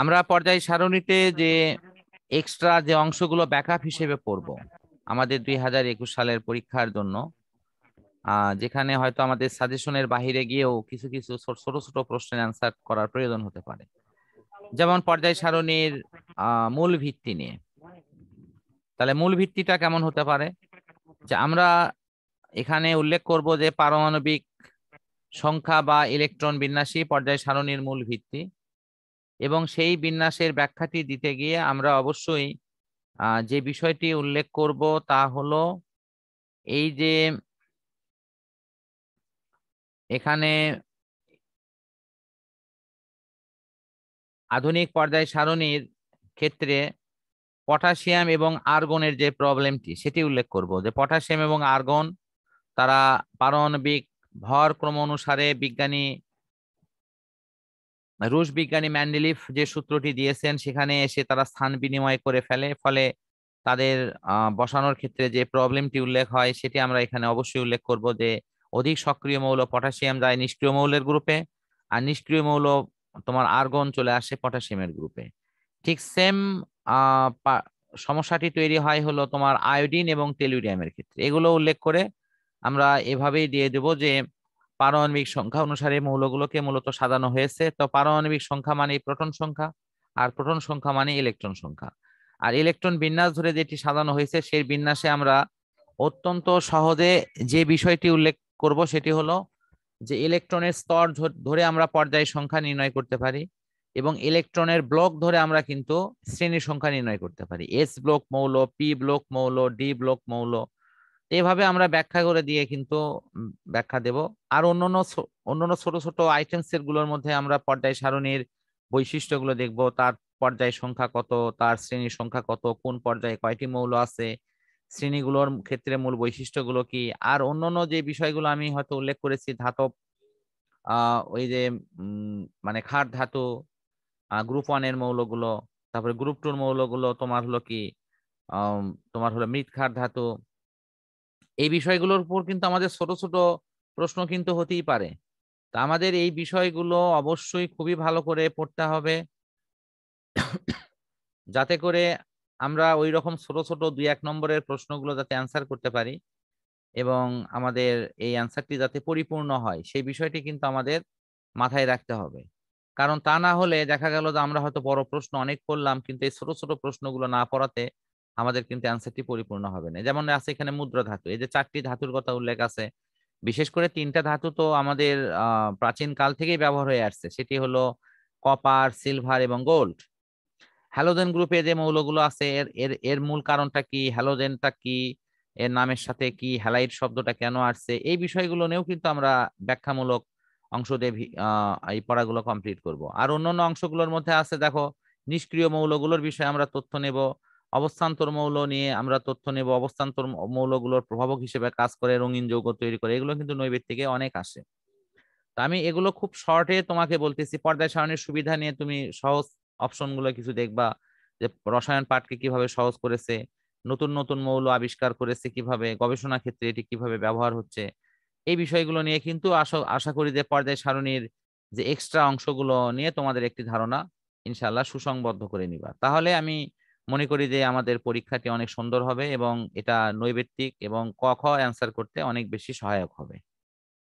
আমরা পর্যায় সারণীতে যে এক্সট্রা যে অংশগুলো ব্যাকআপ হিসেবে পড়ব আমাদের দুই হাজার একুশ সালের পরীক্ষার জন্য যেখানে হয়তো আমাদের সাজেশনের বাহিরে গিয়েও কিছু কিছু ছোট ছোট প্রশ্নের অ্যান্সার করার প্রয়োজন হতে পারে যেমন পর্যায় সারণীর মূল ভিত্তি নিয়ে তাহলে মূল ভিত্তিটা কেমন হতে পারে যে আমরা এখানে উল্লেখ করব যে পারমাণবিক সংখ্যা বা ইলেকট্রন বিন্যাসই পর্যায় সারণীর মূল ভিত্তি এবং সেই বিন্যাসের ব্যাখ্যাটি দিতে গিয়ে আমরা অবশ্যই যে বিষয়টি উল্লেখ করব তা হলো এই যে এখানে আধুনিক পর্যায় সারণীর ক্ষেত্রে পটাশিয়াম এবং আর্গনের যে প্রবলেমটি সেটি উল্লেখ করব যে পটাশিয়াম এবং আর্গন তারা পারমাণবিক ভর ক্রম অনুসারে বিজ্ঞানী রুশ বিজ্ঞানী ম্যান্ডেলিফ যে সূত্রটি দিয়েছেন সেখানে এসে তারা স্থান বিনিময় করে ফেলে ফলে তাদের বসানোর ক্ষেত্রে যে প্রবলেমটি উল্লেখ হয় সেটি আমরা এখানে অবশ্যই উল্লেখ করব যে অধিক সক্রিয় মৌল পটাশিয়াম যায় নিষ্ক্রিয় মৌলের গ্রুপে আর নিষ্ক্রিয় মৌল তোমার আর্গন চলে আসে পটাশিয়ামের গ্রুপে ঠিক সেম সমস্যাটি তৈরি হয় হলো তোমার আয়োডিন এবং টেলিউডিয়ামের ক্ষেত্রে এগুলো উল্লেখ করে আমরা এভাবেই দিয়ে দেব যে পারমাণবিক সংখ্যা অনুসারে মৌলগুলোকে মূলত সাজানো হয়েছে তো পারমাণবিক সংখ্যা মানে প্রোটন সংখ্যা আর প্রোটন সংখ্যা মানে ইলেকট্রন সংখ্যা আর ইলেকট্রন বিন্যাস ধরে যেটি সাজানো হয়েছে সেই বিন্যাসে আমরা অত্যন্ত সহজে যে বিষয়টি উল্লেখ করব সেটি হলো যে ইলেকট্রনের স্তর ধরে আমরা পর্যায় সংখ্যা নির্ণয় করতে পারি এবং ইলেকট্রনের ব্লক ধরে আমরা কিন্তু শ্রেণী সংখ্যা নির্ণয় করতে পারি এস ব্লক মৌল পি ব্লক মৌল ডি ব্লক মৌল এভাবে আমরা ব্যাখ্যা করে দিয়ে কিন্তু ব্যাখ্যা দেব আর অন্যান্য অন্যান্য ছোট ছোট আইটেমস গুলোর মধ্যে আমরা পর্যায় সারণীর বৈশিষ্ট্যগুলো দেখব তার পর্যায় সংখ্যা কত তার শ্রেণীর সংখ্যা কত কোন পর্যায়ে কয়টি মৌল আছে শ্রেণীগুলোর ক্ষেত্রে মূল বৈশিষ্ট্যগুলো কি আর অন্যান্য যে বিষয়গুলো আমি হয়তো উল্লেখ করেছি ধাতব ওই যে মানে খাট ধাতু গ্রুপ ওয়ানের মৌলগুলো তারপরে গ্রুপ টুর মৌলগুলো তোমার হলো কি তোমার হলো মৃৎ খাট ধাতু এই বিষয়গুলোর উপর কিন্তু আমাদের ছোট ছোট প্রশ্ন কিন্তু হতেই পারে তা আমাদের এই বিষয়গুলো অবশ্যই খুবই ভালো করে পড়তে হবে যাতে করে আমরা ওই রকম ছোট ছোট দুই এক নম্বরের প্রশ্নগুলো যাতে অ্যান্সার করতে পারি এবং আমাদের এই অ্যান্সারটি যাতে পরিপূর্ণ হয় সেই বিষয়টি কিন্তু আমাদের মাথায় রাখতে হবে কারণ তা না হলে দেখা গেল যে আমরা হয়তো বড় প্রশ্ন অনেক পড়লাম কিন্তু এই ছোট ছোট প্রশ্নগুলো না পড়াতে আমাদের কিন্তু অ্যান্সারটি পরিপূর্ণ হবে না যেমন আছে এখানে মুদ্রা ধাতু এই যে চারটি ধাতুর কথা উল্লেখ আছে বিশেষ করে তিনটা ধাতু তো আমাদের প্রাচীন কাল থেকেই ব্যবহার হয়ে আসছে সেটি হলো কপার সিলভার এবং গোল্ড হ্যালোজেন গ্রুপে যে মৌলগুলো আছে এর এর এর মূল কারণটা কি হ্যালোজেনটা কি এর নামের সাথে কি হ্যালাইট শব্দটা কেন আসছে এই বিষয়গুলো নিয়েও কিন্তু আমরা ব্যাখ্যামূলক অংশ দিয়ে এই পড়াগুলো কমপ্লিট করব আর অন্যান্য অংশগুলোর মধ্যে আছে দেখো নিষ্ক্রিয় মৌলগুলোর বিষয়ে আমরা তথ্য নেব অবস্থান্তর মৌল নিয়ে আমরা তথ্য নেব অবস্থান্তর মৌলগুলোর প্রভাবক হিসেবে কাজ করে রঙিন যৌগ তৈরি করে এগুলো কিন্তু থেকে অনেক আসে তো আমি এগুলো খুব শর্টে তোমাকে বলতেছি পর্দায় সারণের সুবিধা নিয়ে তুমি সহজ অপশনগুলো কিছু দেখবা যে রসায়ন পাঠকে কিভাবে সহজ করেছে নতুন নতুন মৌল আবিষ্কার করেছে কিভাবে গবেষণা ক্ষেত্রে এটি কিভাবে ব্যবহার হচ্ছে এই বিষয়গুলো নিয়ে কিন্তু আশা আশা করি যে পর্দায় সারণীর যে এক্সট্রা অংশগুলো নিয়ে তোমাদের একটি ধারণা ইনশাল্লাহ সুসংবদ্ধ করে নিবা তাহলে আমি মনে করি যে আমাদের পরীক্ষাটি অনেক সুন্দর হবে এবং এটা নৈবেত্তিক এবং ক খ অ্যান্সার করতে অনেক বেশি সহায়ক হবে